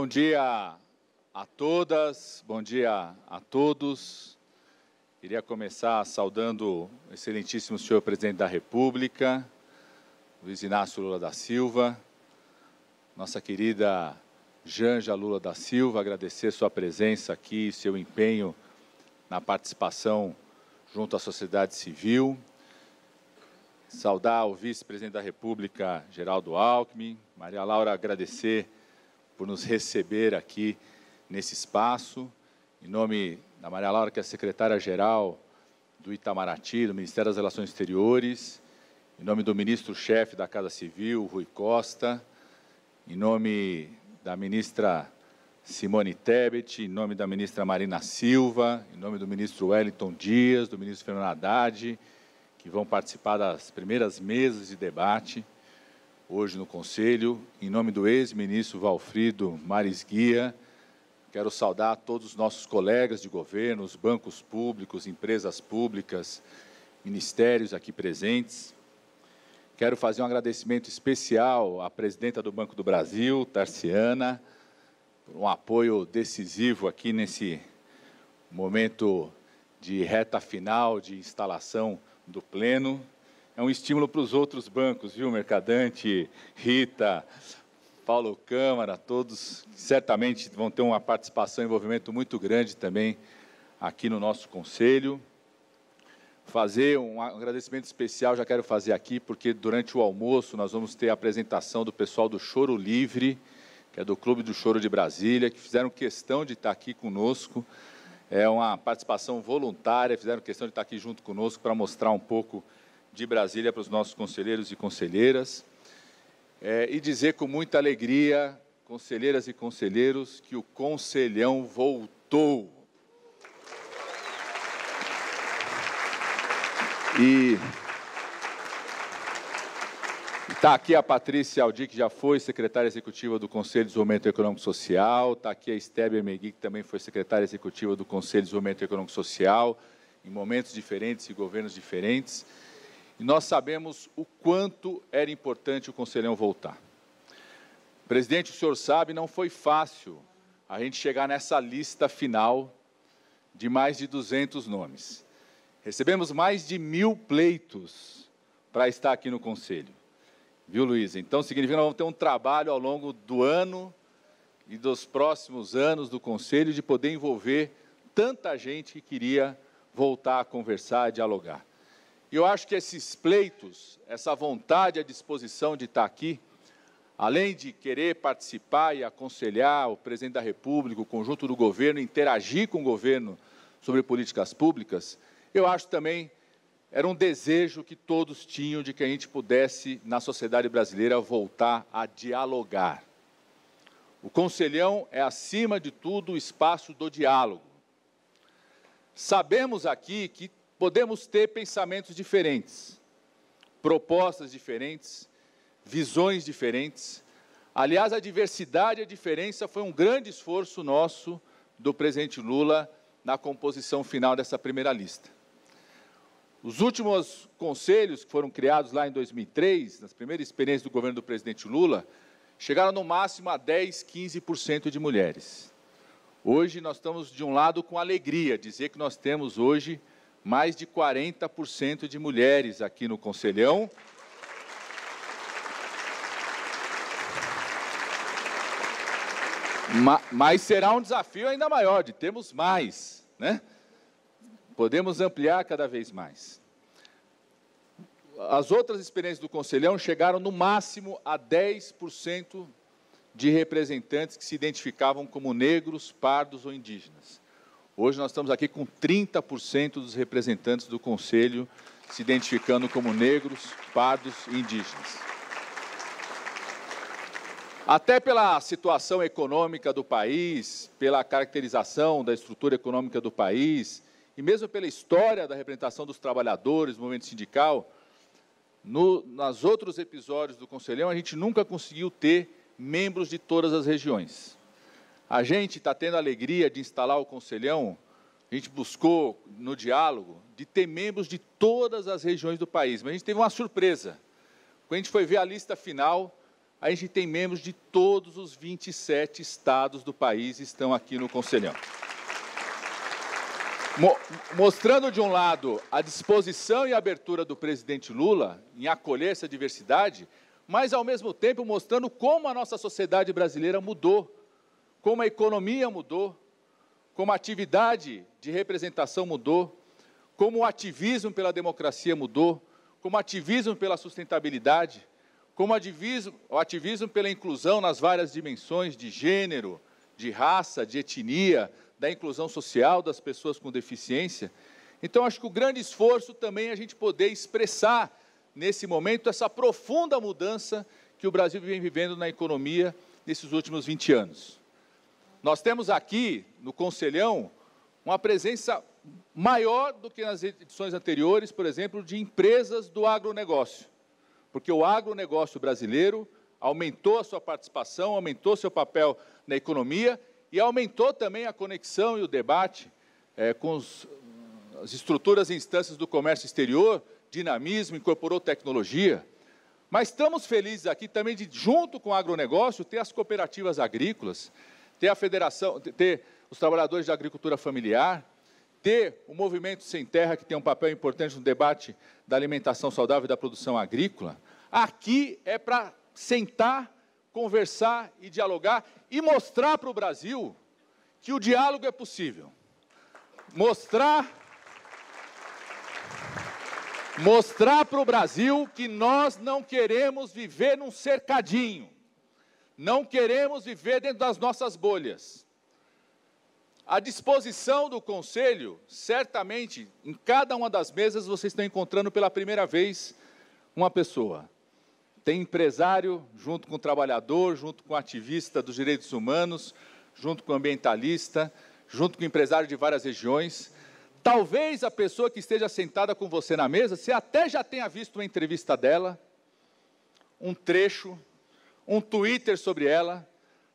Bom dia a todas, bom dia a todos. Iria começar saudando o excelentíssimo senhor presidente da República, Luiz Inácio Lula da Silva, nossa querida Janja Lula da Silva, agradecer sua presença aqui, seu empenho na participação junto à sociedade civil. Saudar o vice-presidente da República, Geraldo Alckmin, Maria Laura, agradecer por nos receber aqui nesse espaço. Em nome da Maria Laura, que é secretária-geral do Itamaraty, do Ministério das Relações Exteriores, em nome do ministro-chefe da Casa Civil, Rui Costa, em nome da ministra Simone Tebet, em nome da ministra Marina Silva, em nome do ministro Wellington Dias, do ministro Fernando Haddad, que vão participar das primeiras mesas de debate hoje no Conselho. Em nome do ex-ministro Valfrido Maris Guia, quero saudar todos os nossos colegas de governo, os bancos públicos, empresas públicas, ministérios aqui presentes. Quero fazer um agradecimento especial à presidenta do Banco do Brasil, Tarciana, por um apoio decisivo aqui nesse momento de reta final de instalação do Pleno é um estímulo para os outros bancos, viu? Mercadante, Rita, Paulo Câmara, todos certamente vão ter uma participação e envolvimento muito grande também aqui no nosso conselho. Fazer um agradecimento especial, já quero fazer aqui, porque durante o almoço nós vamos ter a apresentação do pessoal do Choro Livre, que é do Clube do Choro de Brasília, que fizeram questão de estar aqui conosco. É uma participação voluntária, fizeram questão de estar aqui junto conosco para mostrar um pouco de Brasília para os nossos conselheiros e conselheiras é, e dizer com muita alegria, conselheiras e conselheiros, que o Conselhão voltou. E Está aqui a Patrícia Aldi, que já foi secretária executiva do Conselho de Desenvolvimento Econômico Social. Está aqui a Estébia Megui, que também foi secretária executiva do Conselho de Desenvolvimento Econômico Social, em momentos diferentes e governos diferentes. E nós sabemos o quanto era importante o conselhão voltar. Presidente, o senhor sabe, não foi fácil a gente chegar nessa lista final de mais de 200 nomes. Recebemos mais de mil pleitos para estar aqui no Conselho. Viu, Luísa? Então, significa que nós vamos ter um trabalho ao longo do ano e dos próximos anos do Conselho de poder envolver tanta gente que queria voltar a conversar, a dialogar. E eu acho que esses pleitos, essa vontade, a disposição de estar aqui, além de querer participar e aconselhar o presidente da República, o conjunto do governo, interagir com o governo sobre políticas públicas, eu acho também era um desejo que todos tinham de que a gente pudesse, na sociedade brasileira, voltar a dialogar. O conselhão é, acima de tudo, o espaço do diálogo. Sabemos aqui que Podemos ter pensamentos diferentes, propostas diferentes, visões diferentes. Aliás, a diversidade e a diferença foi um grande esforço nosso do presidente Lula na composição final dessa primeira lista. Os últimos conselhos que foram criados lá em 2003, nas primeiras experiências do governo do presidente Lula, chegaram no máximo a 10, 15% de mulheres. Hoje nós estamos, de um lado, com alegria dizer que nós temos hoje mais de 40% de mulheres aqui no Conselhão. Mas será um desafio ainda maior de termos mais, né? Podemos ampliar cada vez mais. As outras experiências do Conselhão chegaram no máximo a 10% de representantes que se identificavam como negros, pardos ou indígenas. Hoje nós estamos aqui com 30% dos representantes do Conselho se identificando como negros, pardos e indígenas. Até pela situação econômica do país, pela caracterização da estrutura econômica do país, e mesmo pela história da representação dos trabalhadores, do movimento sindical, no, nos outros episódios do Conselhão, a gente nunca conseguiu ter membros de todas as regiões. A gente está tendo a alegria de instalar o Conselhão, a gente buscou no diálogo de ter membros de todas as regiões do país, mas a gente teve uma surpresa. Quando a gente foi ver a lista final, a gente tem membros de todos os 27 estados do país estão aqui no Conselhão. mostrando, de um lado, a disposição e a abertura do presidente Lula em acolher essa diversidade, mas, ao mesmo tempo, mostrando como a nossa sociedade brasileira mudou como a economia mudou, como a atividade de representação mudou, como o ativismo pela democracia mudou, como o ativismo pela sustentabilidade, como o ativismo pela inclusão nas várias dimensões de gênero, de raça, de etnia, da inclusão social das pessoas com deficiência. Então, acho que o grande esforço também é a gente poder expressar, nesse momento, essa profunda mudança que o Brasil vem vivendo na economia nesses últimos 20 anos. Nós temos aqui no Conselhão uma presença maior do que nas edições anteriores, por exemplo, de empresas do agronegócio. Porque o agronegócio brasileiro aumentou a sua participação, aumentou seu papel na economia e aumentou também a conexão e o debate é, com os, as estruturas e instâncias do comércio exterior, dinamismo, incorporou tecnologia. Mas estamos felizes aqui também de, junto com o agronegócio, ter as cooperativas agrícolas, ter a federação, ter os trabalhadores da agricultura familiar, ter o movimento Sem Terra, que tem um papel importante no debate da alimentação saudável e da produção agrícola. Aqui é para sentar, conversar e dialogar e mostrar para o Brasil que o diálogo é possível. Mostrar mostrar para o Brasil que nós não queremos viver num cercadinho. Não queremos viver dentro das nossas bolhas. A disposição do conselho, certamente, em cada uma das mesas vocês estão encontrando pela primeira vez uma pessoa. Tem empresário junto com o trabalhador, junto com o ativista dos direitos humanos, junto com o ambientalista, junto com o empresário de várias regiões. Talvez a pessoa que esteja sentada com você na mesa, você até já tenha visto uma entrevista dela, um trecho, um Twitter sobre ela,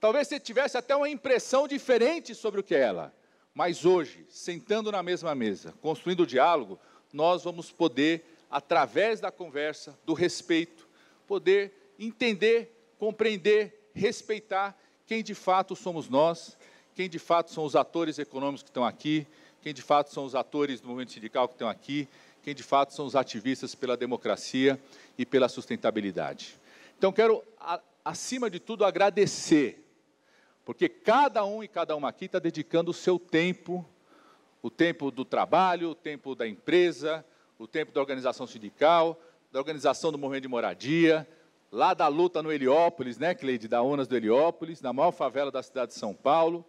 talvez você tivesse até uma impressão diferente sobre o que é ela. Mas hoje, sentando na mesma mesa, construindo o diálogo, nós vamos poder, através da conversa, do respeito, poder entender, compreender, respeitar quem de fato somos nós, quem de fato são os atores econômicos que estão aqui, quem de fato são os atores do movimento sindical que estão aqui, quem de fato são os ativistas pela democracia e pela sustentabilidade. Então, quero acima de tudo, agradecer, porque cada um e cada uma aqui está dedicando o seu tempo, o tempo do trabalho, o tempo da empresa, o tempo da organização sindical, da organização do movimento de moradia, lá da luta no Heliópolis, né, Cleide, da ONAS do Heliópolis, na maior favela da cidade de São Paulo,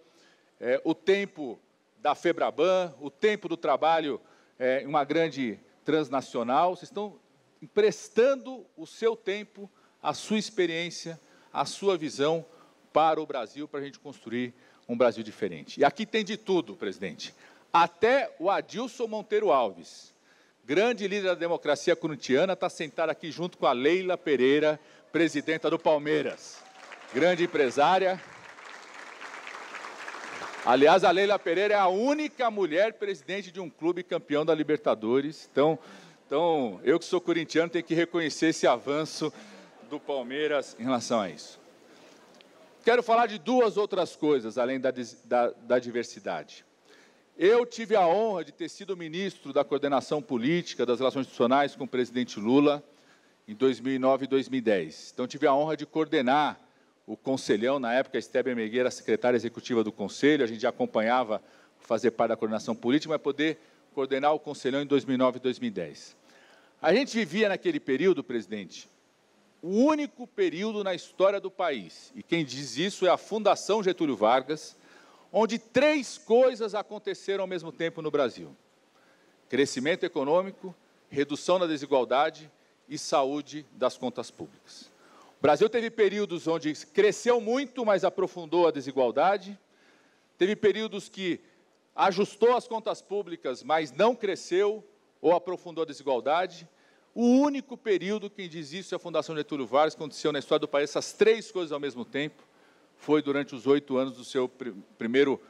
é, o tempo da Febraban, o tempo do trabalho é, em é, uma grande transnacional, vocês estão emprestando o seu tempo, a sua experiência, a sua visão para o Brasil, para a gente construir um Brasil diferente. E aqui tem de tudo, presidente. Até o Adilson Monteiro Alves, grande líder da democracia corintiana, está sentado aqui junto com a Leila Pereira, presidenta do Palmeiras. Grande empresária. Aliás, a Leila Pereira é a única mulher presidente de um clube campeão da Libertadores. Então, então eu que sou corintiano tenho que reconhecer esse avanço do Palmeiras em relação a isso. Quero falar de duas outras coisas além da, da, da diversidade. Eu tive a honra de ter sido ministro da coordenação política das relações institucionais com o presidente Lula em 2009 e 2010. Então, tive a honra de coordenar o Conselhão, na época, Estébia Megueira, secretária executiva do Conselho, a gente já acompanhava fazer parte da coordenação política, mas poder coordenar o Conselhão em 2009 e 2010. A gente vivia naquele período, presidente, o único período na história do país, e quem diz isso é a Fundação Getúlio Vargas, onde três coisas aconteceram ao mesmo tempo no Brasil: crescimento econômico, redução da desigualdade e saúde das contas públicas. O Brasil teve períodos onde cresceu muito, mas aprofundou a desigualdade, teve períodos que ajustou as contas públicas, mas não cresceu ou aprofundou a desigualdade o único período que diz isso é a Fundação Getúlio Vargas, que aconteceu na história do país essas três coisas ao mesmo tempo, foi durante os oito anos do seu pr primeiro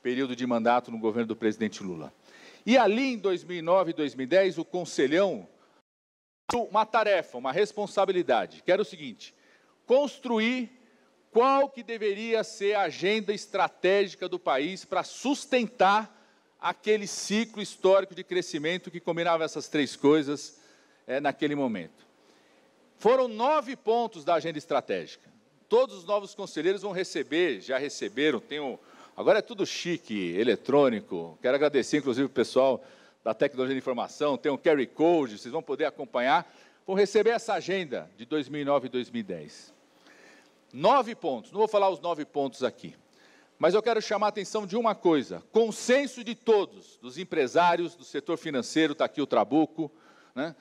período de mandato no governo do presidente Lula. E ali, em 2009 e 2010, o Conselhão uma tarefa, uma responsabilidade, que era o seguinte: construir qual que deveria ser a agenda estratégica do país para sustentar aquele ciclo histórico de crescimento que combinava essas três coisas é, naquele momento. Foram nove pontos da agenda estratégica. Todos os novos conselheiros vão receber, já receberam, tem um, agora é tudo chique, eletrônico. Quero agradecer, inclusive, o pessoal da tecnologia de informação, tem um carry Code, vocês vão poder acompanhar. Vão receber essa agenda de 2009 e 2010. Nove pontos, não vou falar os nove pontos aqui, mas eu quero chamar a atenção de uma coisa: consenso de todos, dos empresários, do setor financeiro, está aqui o Trabuco, né?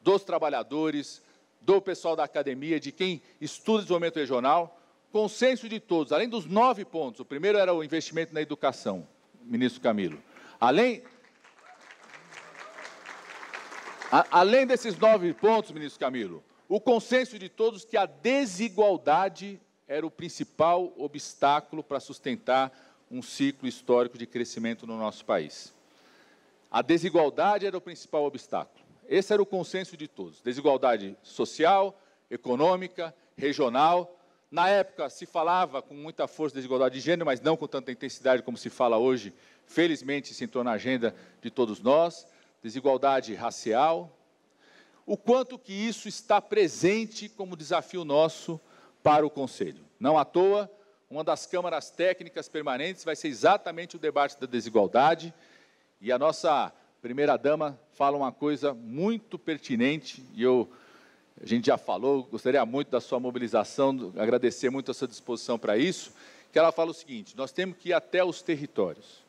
dos trabalhadores, do pessoal da academia, de quem estuda desenvolvimento regional, consenso de todos, além dos nove pontos. O primeiro era o investimento na educação, ministro Camilo. Além, a, além desses nove pontos, ministro Camilo, o consenso de todos que a desigualdade era o principal obstáculo para sustentar um ciclo histórico de crescimento no nosso país. A desigualdade era o principal obstáculo. Esse era o consenso de todos. Desigualdade social, econômica, regional. Na época se falava com muita força de desigualdade de gênero, mas não com tanta intensidade como se fala hoje. Felizmente se entrou na agenda de todos nós. Desigualdade racial. O quanto que isso está presente como desafio nosso para o Conselho. Não à toa, uma das câmaras técnicas permanentes vai ser exatamente o debate da desigualdade. E a nossa primeira-dama fala uma coisa muito pertinente e eu, a gente já falou, gostaria muito da sua mobilização, agradecer muito a sua disposição para isso, que ela fala o seguinte: nós temos que ir até os territórios.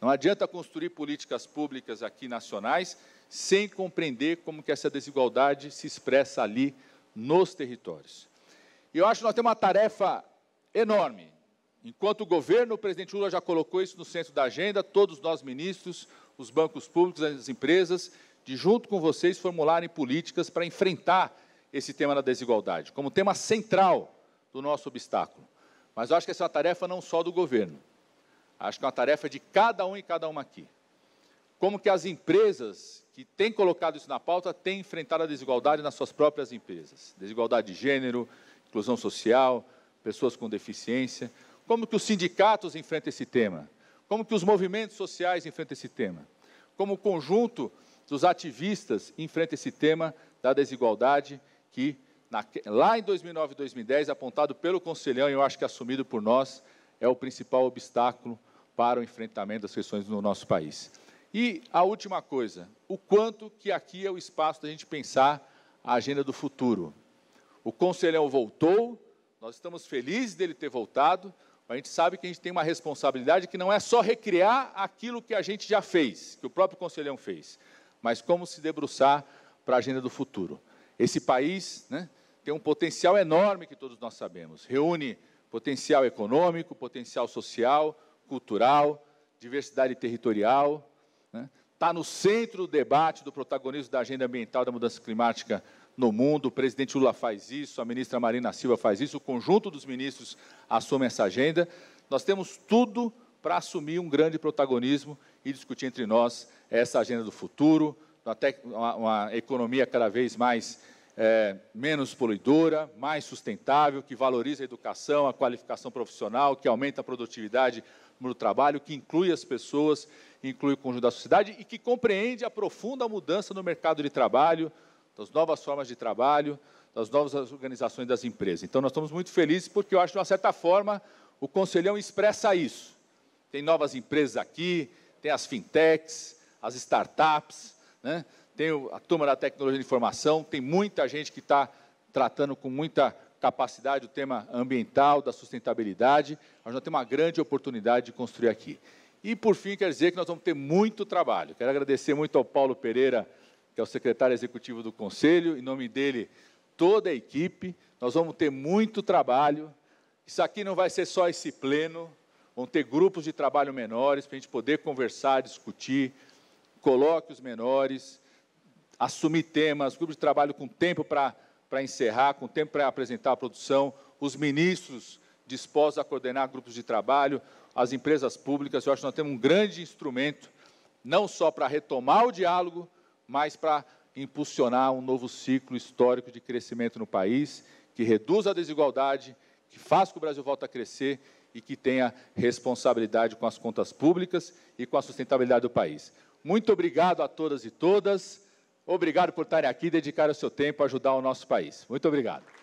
Não adianta construir políticas públicas aqui nacionais sem compreender como que essa desigualdade se expressa ali nos territórios. E eu acho que nós temos uma tarefa enorme. Enquanto o governo, o presidente Lula já colocou isso no centro da agenda, todos nós ministros, os bancos públicos, as empresas, de junto com vocês formularem políticas para enfrentar esse tema da desigualdade, como tema central do nosso obstáculo. Mas eu acho que essa é uma tarefa não só do governo, acho que é uma tarefa de cada um e cada uma aqui. Como que as empresas que têm colocado isso na pauta têm enfrentado a desigualdade nas suas próprias empresas? Desigualdade de gênero, inclusão social, pessoas com deficiência. Como que os sindicatos enfrentam esse tema? Como que os movimentos sociais enfrentam esse tema? Como o conjunto dos ativistas enfrenta esse tema da desigualdade que na, lá em 2009 e 2010, apontado pelo Conselhão, e eu acho que assumido por nós, é o principal obstáculo para o enfrentamento das questões no nosso país. E a última coisa, o quanto que aqui é o espaço da gente pensar a agenda do futuro. O Conselhão voltou, nós estamos felizes dele ter voltado, a gente sabe que a gente tem uma responsabilidade que não é só recriar aquilo que a gente já fez, que o próprio conselhão fez, mas como se debruçar para a agenda do futuro. Esse país né, tem um potencial enorme que todos nós sabemos. Reúne potencial econômico, potencial social, cultural, diversidade territorial. Está né? Tá no centro do debate do protagonismo da agenda ambiental da mudança climática no mundo. O presidente Lula faz isso, a ministra Marina Silva faz isso, o conjunto dos ministros assume essa agenda. Nós temos tudo para assumir um grande protagonismo e discutir entre nós essa agenda do futuro, uma, uma economia cada vez mais é, menos poluidora, mais sustentável, que valoriza a educação, a qualificação profissional, que aumenta a produtividade no trabalho, que inclui as pessoas, inclui o conjunto da sociedade e que compreende a profunda mudança no mercado de trabalho, das novas formas de trabalho, das novas organizações das empresas. Então, nós estamos muito felizes porque eu acho, que, de uma certa forma, o Conselhão expressa isso. Tem novas empresas aqui, tem as fintechs, as startups, né? tem a turma da tecnologia de informação, tem muita gente que está tratando com muita capacidade o tema ambiental, da sustentabilidade. Nós já temos uma grande oportunidade de construir aqui. E, por fim, quero dizer que nós vamos ter muito trabalho. Quero agradecer muito ao Paulo Pereira, que é o secretário executivo do Conselho, em nome dele, toda a equipe. Nós vamos ter muito trabalho. Isso aqui não vai ser só esse pleno, vão ter grupos de trabalho menores para a gente poder conversar, discutir, coloque os menores, assumir temas, grupos de trabalho com tempo para, para encerrar, com tempo para apresentar a produção, os ministros dispostos a coordenar grupos de trabalho, as empresas públicas. Eu acho que nós temos um grande instrumento, não só para retomar o diálogo, mas para impulsionar um novo ciclo histórico de crescimento no país, que reduza a desigualdade, que faça que o Brasil volte a crescer e que tenha responsabilidade com as contas públicas e com a sustentabilidade do país. Muito obrigado a todas e todas. Obrigado por estarem aqui e dedicar o seu tempo a ajudar o nosso país. Muito obrigado.